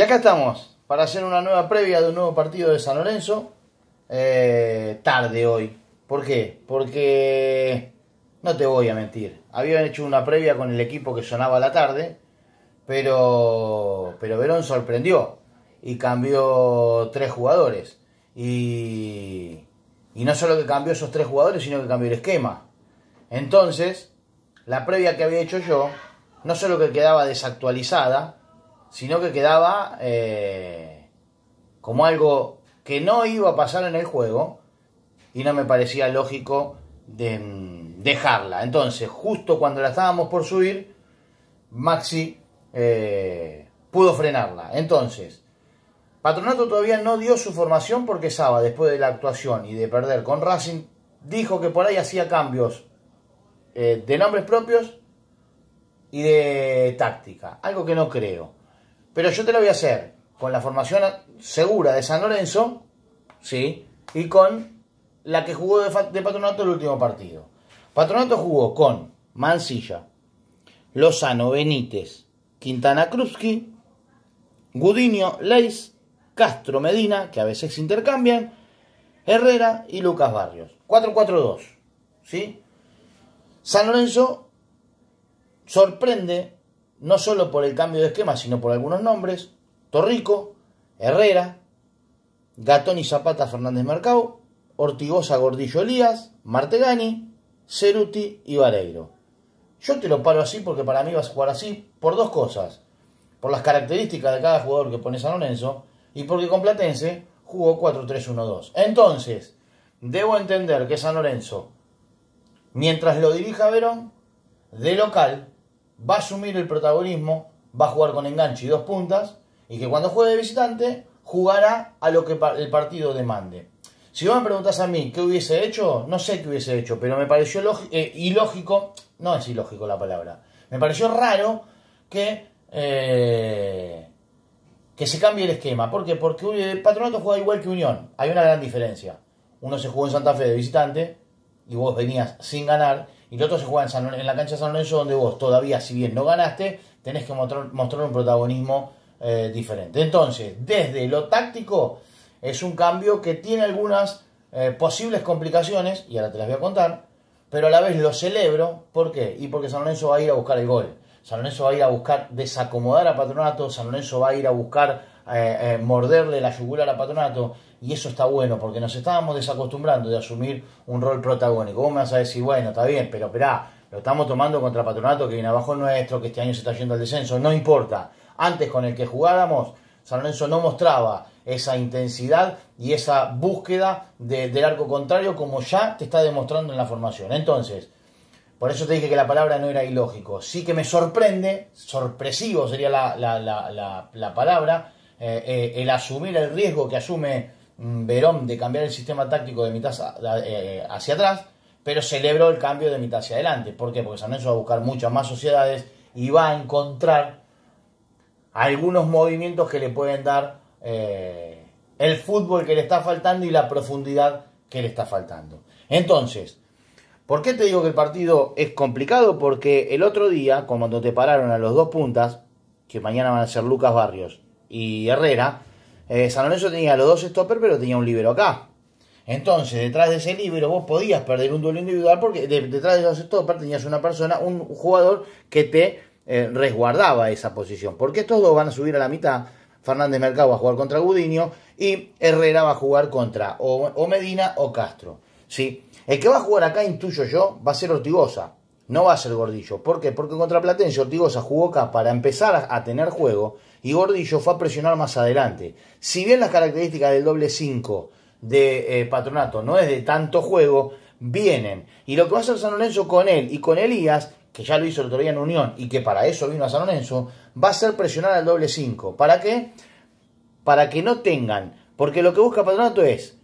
Y acá estamos, para hacer una nueva previa de un nuevo partido de San Lorenzo. Eh, tarde hoy. ¿Por qué? Porque, no te voy a mentir, habían hecho una previa con el equipo que sonaba la tarde, pero, pero Verón sorprendió y cambió tres jugadores. Y, y no solo que cambió esos tres jugadores, sino que cambió el esquema. Entonces, la previa que había hecho yo, no solo que quedaba desactualizada, sino que quedaba eh, como algo que no iba a pasar en el juego y no me parecía lógico mm, dejarla. Entonces, justo cuando la estábamos por subir, Maxi eh, pudo frenarla. Entonces, Patronato todavía no dio su formación porque Saba, después de la actuación y de perder con Racing, dijo que por ahí hacía cambios eh, de nombres propios y de táctica. Algo que no creo. Pero yo te lo voy a hacer con la formación segura de San Lorenzo, ¿sí? Y con la que jugó de, Patronato el último partido. Patronato jugó con Mancilla, Lozano, Benítez, Quintana Krupski, Gudinio, Leis, Castro, Medina, que a veces intercambian, Herrera y Lucas Barrios. 4-4-2, ¿sí? San Lorenzo sorprende no solo por el cambio de esquema, sino por algunos nombres, Torrico, Herrera, Gatón y Zapata Fernández Mercado, Ortigosa Gordillo Elías, Martegani, Ceruti y Vareiro. Yo te lo paro así porque para mí vas a jugar así por dos cosas. Por las características de cada jugador que pone San Lorenzo y porque con Platense jugó 4-3-1-2. Entonces, debo entender que San Lorenzo, mientras lo dirija Verón, de local va a asumir el protagonismo, va a jugar con enganche y dos puntas, y que cuando juegue de visitante jugará a lo que el partido demande. Si vos me preguntás a mí qué hubiese hecho, no sé qué hubiese hecho, pero me pareció eh, ilógico, no es ilógico la palabra, me pareció raro que, eh, que se cambie el esquema. ¿Por qué? Porque Patronato juega igual que Unión, hay una gran diferencia. Uno se jugó en Santa Fe de visitante y vos venías sin ganar, y el otro se juega en, la cancha de San Lorenzo, donde vos todavía, si bien no ganaste, tenés que mostrar, un protagonismo eh, diferente. Entonces, desde lo táctico, es un cambio que tiene algunas eh, posibles complicaciones, y ahora te las voy a contar, pero a la vez lo celebro. ¿Por qué? Y porque San Lorenzo va a ir a buscar el gol. San Lorenzo va a ir a buscar desacomodar a Patronato, San Lorenzo va a ir a buscar eh, eh, morderle la yugular al patronato y eso está bueno porque nos estábamos desacostumbrando de asumir un rol protagónico. Vos me vas a decir, bueno, está bien, pero esperá, lo estamos tomando contra patronato que viene abajo nuestro, que este año se está yendo al descenso, no importa. Antes con el que jugábamos San Lorenzo no mostraba esa intensidad y esa búsqueda del arco contrario como ya te está demostrando en la formación. Entonces, por eso te dije que la palabra no era ilógico. Sí que me sorprende, sorpresivo sería la, la, la palabra, eh, eh, el asumir el riesgo que asume mm, Verón de cambiar el sistema táctico de mitad eh, hacia atrás, pero celebró el cambio de mitad hacia adelante. ¿Por qué? Porque San va a buscar muchas más sociedades y va a encontrar algunos movimientos que le pueden dar el fútbol que le está faltando y la profundidad que le está faltando. Entonces, ¿por qué te digo que el partido es complicado? Porque el otro día, cuando te pararon a los dos puntas, que mañana van a ser Lucas Barrios y Herrera, eh, San Lorenzo tenía los dos stoppers, pero tenía un libero acá. Entonces, detrás de ese libro vos podías perder un duelo individual porque detrás de esos stoppers tenías una persona, un jugador que te eh, resguardaba esa posición. Porque estos dos van a subir a la mitad. Fernández Mercado va a jugar contra Gudiño y Herrera va a jugar contra o, Medina o Castro. ¿sí? El que va a jugar acá, intuyo yo, va a ser Ortigosa. No va a ser Gordillo. ¿Por qué? Porque contra Platense Ortigosa jugó acá para empezar a tener juego y Gordillo fue a presionar más adelante. Si bien las características del doble 5 de eh, Patronato no es de tanto juego, vienen. Y lo que va a hacer San Lorenzo con él y con Elías, que ya lo hizo el otro día en Unión y que para eso vino a San Lorenzo, va a ser presionar al doble 5. ¿Para qué? Para que no tengan. Porque lo que busca Patronato es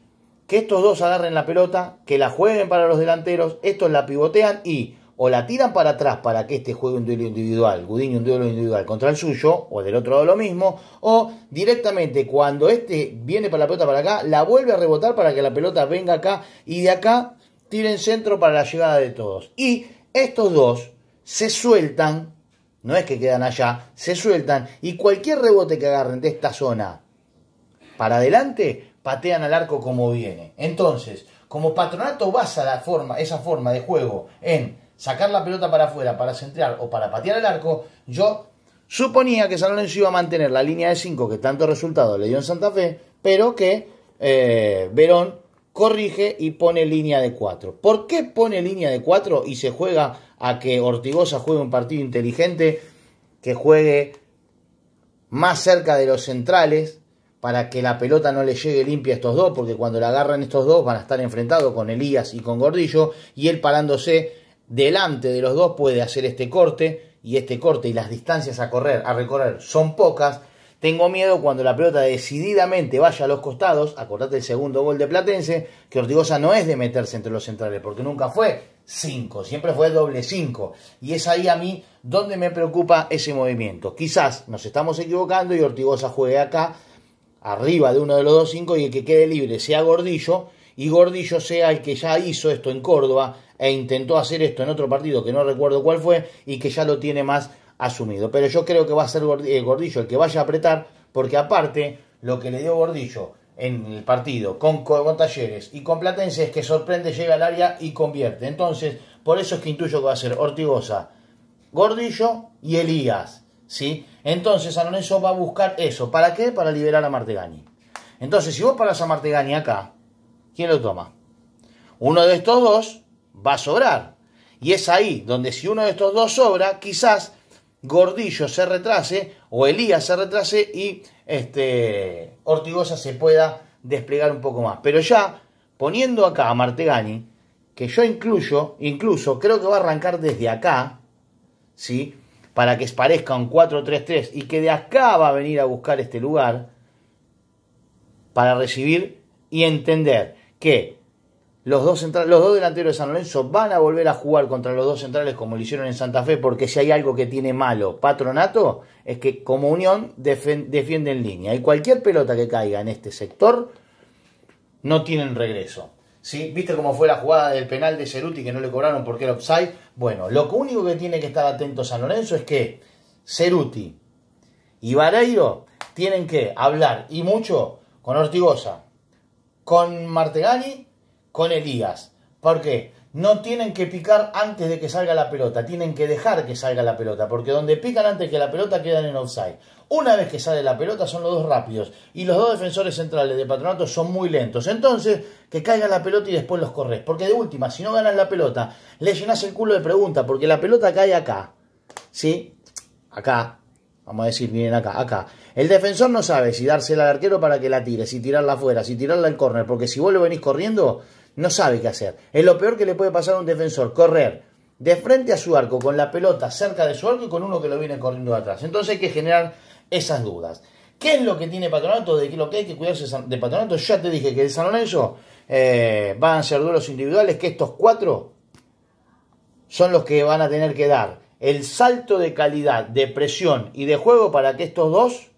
que estos dos agarren la pelota, que la jueguen para los delanteros, estos la pivotean y o la tiran para atrás para que este juegue un duelo individual, Gudiño un duelo individual contra el suyo, o del otro lado lo mismo, o directamente cuando este viene para la pelota para acá, la vuelve a rebotar para que la pelota venga acá y de acá tiren centro para la llegada de todos. Y estos dos se sueltan, no es que quedan allá, se sueltan y cualquier rebote que agarren de esta zona para adelante, patean al arco como viene. Entonces, como patronato basa la forma, esa forma de juego en sacar la pelota para afuera, para centrar o para patear el arco, yo suponía que San Lorenzo iba a mantener la línea de 5 que tanto resultado le dio en Santa Fe, pero que eh, Verón corrige y pone línea de 4. ¿Por qué pone línea de 4 y se juega a que Ortigosa juegue un partido inteligente, que juegue más cerca de los centrales, para que la pelota no le llegue limpia a estos dos, porque cuando la agarran estos dos van a estar enfrentados con Elías y con Gordillo, y él parándose delante de los dos puede hacer este corte y este corte y las distancias a correr, a recorrer son pocas. Tengo miedo cuando la pelota decididamente vaya a los costados, acordate el segundo gol de Platense, que Ortigosa no es de meterse entre los centrales, porque nunca fue 5, siempre fue doble 5. Y es ahí a mí donde me preocupa ese movimiento. Quizás nos estamos equivocando y Ortigosa juegue acá, arriba de uno de los dos 5, y el que quede libre sea Gordillo, y Gordillo sea el que ya hizo esto en Córdoba, e intentó hacer esto en otro partido que no recuerdo cuál fue y que ya lo tiene más asumido. Pero yo creo que va a ser eh, Gordillo el que vaya a apretar, porque aparte lo que le dio Gordillo en el partido con, Talleres y con Platense es que sorprende, llega al área y convierte. Entonces, por eso es que intuyo que va a ser Ortigosa, Gordillo y Elías. ¿sí? Entonces, Alonso va a buscar eso. ¿Para qué? Para liberar a Martegani. Entonces, si vos paras a Martegani acá, ¿quién lo toma? Uno de estos dos va a sobrar. Y es ahí donde si uno de estos dos sobra, quizás Gordillo se retrase o Elías se retrase y este, Ortigosa se pueda desplegar un poco más. Pero ya poniendo acá a Martegani, que yo incluyo, incluso creo que va a arrancar desde acá, ¿sí? Para que parezca un 4-3-3 y que de acá va a venir a buscar este lugar para recibir y entender que los dos, centrales, los dos delanteros de San Lorenzo van a volver a jugar contra los dos centrales como lo hicieron en Santa Fe, porque si hay algo que tiene malo Patronato es que como Unión defiende en línea y cualquier pelota que caiga en este sector no tienen regreso. ¿Sí? ¿Viste cómo fue la jugada del penal de Ceruti que no le cobraron porque era offside? Bueno, lo único que tiene que estar atento San Lorenzo es que Ceruti y Vareiro tienen que hablar y mucho con Ortigosa, con Martegani con Elías. ¿Por qué? No tienen que picar antes de que salga la pelota, tienen que dejar que salga la pelota, porque donde pican antes que la pelota quedan en offside. Una vez que sale la pelota son los dos rápidos y los dos defensores centrales de Patronato son muy lentos. Entonces, que caiga la pelota y después los corres, porque de última, si no ganas la pelota, le llenas el culo de pregunta, porque la pelota cae acá. ¿Sí? Acá, Vamos a decir, miren acá, acá. El defensor no sabe si dársela al arquero para que la tire, si tirarla afuera, si tirarla al corner, porque si vos lo venís corriendo, no sabe qué hacer. Es lo peor que le puede pasar a un defensor, correr de frente a su arco con la pelota cerca de su arco y con uno que lo viene corriendo de atrás. Entonces hay que generar esas dudas. ¿Qué es lo que tiene Patronato? De es lo que hay que cuidarse de Patronato, ya te dije que de San Lorenzo eh, van a ser duelos individuales, que estos cuatro son los que van a tener que dar el salto de calidad, de presión y de juego para que estos dos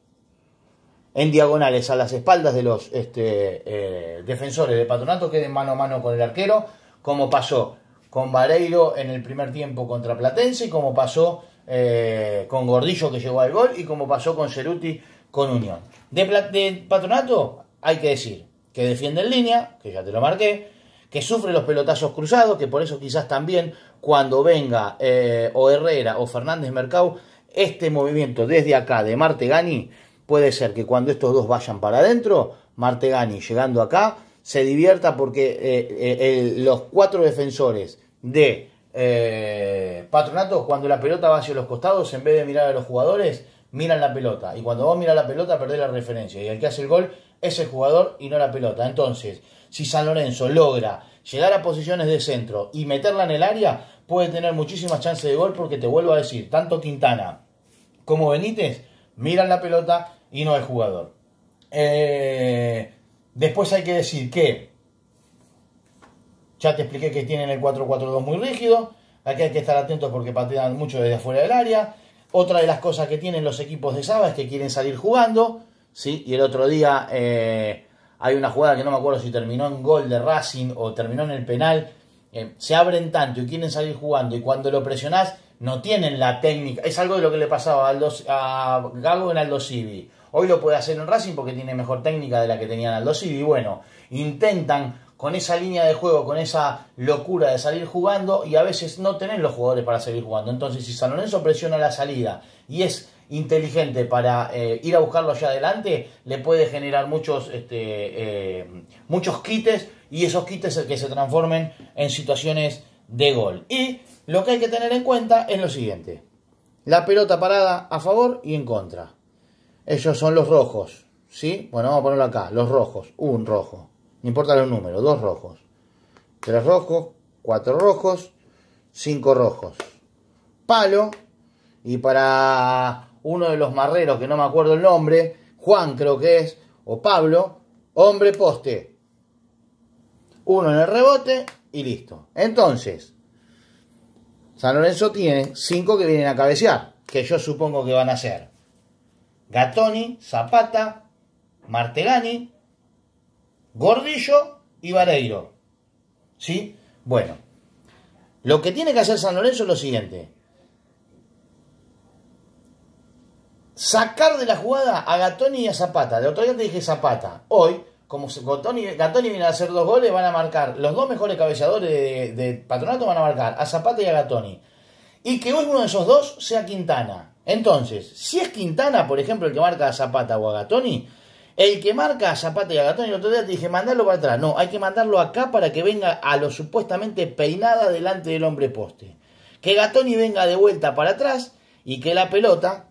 en diagonales a las espaldas de los este, eh, defensores de Patronato queden mano a mano con el arquero, como pasó con Vareiro en el primer tiempo contra Platense, y como pasó eh, con Gordillo que llegó al gol y como pasó con Ceruti con Unión. De, Patronato hay que decir que defiende en línea, que ya te lo marqué, que sufre los pelotazos cruzados, que por eso quizás también cuando venga eh, o Herrera o Fernández Mercado, este movimiento desde acá de Martegani puede ser que cuando estos dos vayan para adentro, Martegani llegando acá se divierta porque eh, eh, los cuatro defensores de eh, Patronato, cuando la pelota va hacia los costados, en vez de mirar a los jugadores, miran la pelota. Y cuando vos miras la pelota, perdés la referencia. Y el que hace el gol es el jugador y no la pelota. Entonces, si San Lorenzo logra llegar a posiciones de centro y meterla en el área, puede tener muchísimas chances de gol porque te vuelvo a decir, tanto Quintana como Benítez miran la pelota, y no es jugador. Eh, después hay que decir que ya te expliqué que tienen el 4-4-2 muy rígido. Aquí hay que estar atentos porque patean mucho desde afuera del área. Otra de las cosas que tienen los equipos de Saba es que quieren salir jugando. ¿sí? Y el otro día eh, hay una jugada que no me acuerdo si terminó en gol de Racing o terminó en el penal. Eh, se abren tanto y quieren salir jugando. Y cuando lo presionás, no tienen la técnica. Es algo de lo que le pasaba a, Aldo, a Gago en Aldo Hoy lo puede hacer en Racing porque tiene mejor técnica de la que tenían Aldo Y bueno, intentan con esa línea de juego, con esa locura de salir jugando y a veces no tener los jugadores para seguir jugando. Entonces, si San Lorenzo presiona la salida y es inteligente para eh, ir a buscarlo allá adelante, le puede generar muchos, este, eh, muchos quites y esos quites el que se transformen en situaciones de gol. Y lo que hay que tener en cuenta es lo siguiente. La pelota parada a favor y en contra. Ellos son los rojos, ¿sí? Bueno, vamos a ponerlo acá, los rojos, un rojo. No importa los números, dos rojos. Tres rojos, cuatro rojos, cinco rojos. Palo. Y para uno de los marreros, que no me acuerdo el nombre, Juan creo que es, o Pablo, hombre poste. Uno en el rebote y listo. Entonces, San Lorenzo tiene cinco que vienen a cabecear, que yo supongo que van a ser. Gatoni, Zapata, Martegani, Gordillo y Vareiro. ¿Sí? Bueno, lo que tiene que hacer San Lorenzo es lo siguiente. Sacar de la jugada a Gatoni y a Zapata. De otro día te dije Zapata. Hoy, como Gatoni, viene a hacer dos goles, van a marcar. Los dos mejores cabeceadores de, Patronato van a marcar a Zapata y a Gatoni. Y que hoy uno de esos dos sea Quintana. Entonces, si es Quintana, por ejemplo, el que marca a Zapata o a el que marca a Zapata y a Gatoni el otro día te dije, mandarlo para atrás. No, hay que mandarlo acá para que venga a lo supuestamente peinada delante del hombre poste. Que Gatoni venga de vuelta para atrás y que la pelota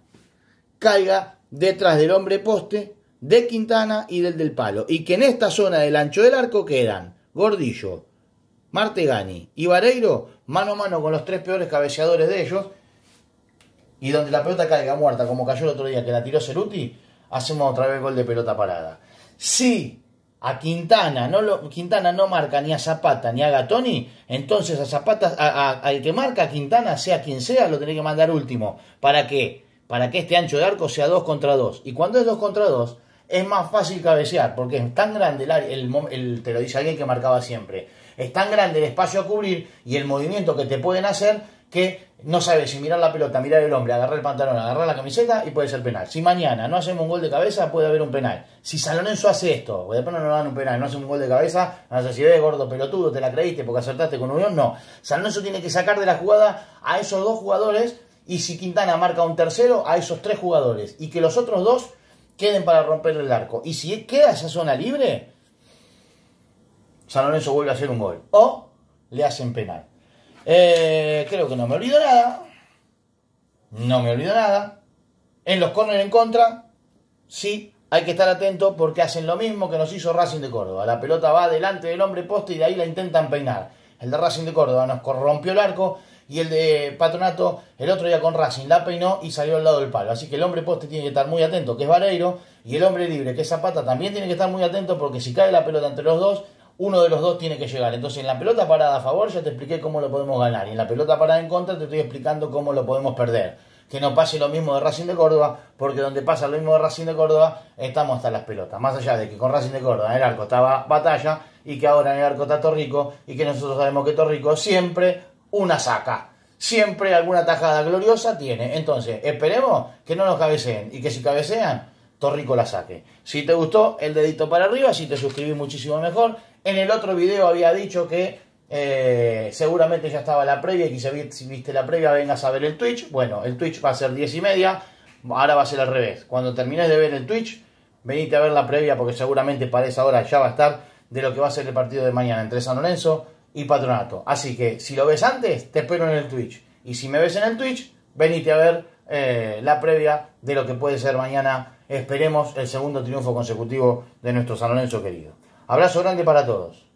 caiga detrás del hombre poste de Quintana y del del palo. Y que en esta zona del ancho del arco quedan Gordillo, Martegani y Vareiro mano a mano con los tres peores cabeceadores de ellos y donde la pelota caiga muerta, como cayó el otro día que la tiró Ceruti, hacemos otra vez gol de pelota parada. Si a Quintana no, Quintana no marca ni a Zapata ni a Gatoni, entonces a Zapata, al que marca a Quintana, sea quien sea, lo tiene que mandar último. ¿Para qué? Para que este ancho de arco sea 2 contra 2. Y cuando es 2 contra 2, es más fácil cabecear, porque es tan grande el, el, el te lo dice alguien que marcaba siempre es tan grande el espacio a cubrir y el movimiento que te pueden hacer que no sabes si mirar la pelota, mirar el hombre, agarrar el pantalón, agarrar la camiseta y puede ser penal. Si mañana no hacemos un gol de cabeza, puede haber un penal. Si San Lorenzo hace esto, después no nos dan un penal, no hacemos un gol de cabeza, no sé si ves gordo pelotudo, te la creíste porque acertaste con Unión, no. San Lorenzo tiene que sacar de la jugada a esos dos jugadores y si Quintana marca un tercero, a esos tres jugadores y que los otros dos queden para romper el arco. Y si queda esa zona libre, San Lorenzo vuelve a hacer un gol. O le hacen penal. Eh, creo que no me olvido nada. No me olvido nada. En los córneres en contra, sí, hay que estar atento porque hacen lo mismo que nos hizo Racing de Córdoba. La pelota va delante del hombre poste y de ahí la intentan peinar. El de Racing de Córdoba nos corrompió el arco y el de Patronato el otro día con Racing la peinó y salió al lado del palo. Así que el hombre poste tiene que estar muy atento, que es Vareiro, y el hombre libre, que es Zapata, también tiene que estar muy atento porque si cae la pelota entre los dos, uno de los dos tiene que llegar. Entonces, en la pelota parada a favor ya te expliqué cómo lo podemos ganar. Y en la pelota parada en contra te estoy explicando cómo lo podemos perder. Que no pase lo mismo de Racing de Córdoba, porque donde pasa lo mismo de Racing de Córdoba, estamos hasta las pelotas. Más allá de que con Racing de Córdoba en el arco estaba Batalla y que ahora en el arco está Torrico y que nosotros sabemos que Torrico siempre una saca. Siempre alguna tajada gloriosa tiene. Entonces, esperemos que no nos cabeceen y que si cabecean, Torrico la saque. Si te gustó, el dedito para arriba. Si te suscribís, muchísimo mejor. En el otro video había dicho que eh, seguramente ya estaba la previa. Y si viste la previa, vengas a ver el Twitch. Bueno, el Twitch va a ser 10 y media. Ahora va a ser al revés. Cuando termines de ver el Twitch, venite a ver la previa porque seguramente para esa hora ya va a estar de lo que va a ser el partido de mañana entre San Lorenzo y Patronato. Así que si lo ves antes, te espero en el Twitch. Y si me ves en el Twitch, venite a ver eh, la previa de lo que puede ser mañana Esperemos el segundo triunfo consecutivo de nuestro San Lorenzo querido. Abrazo grande para todos.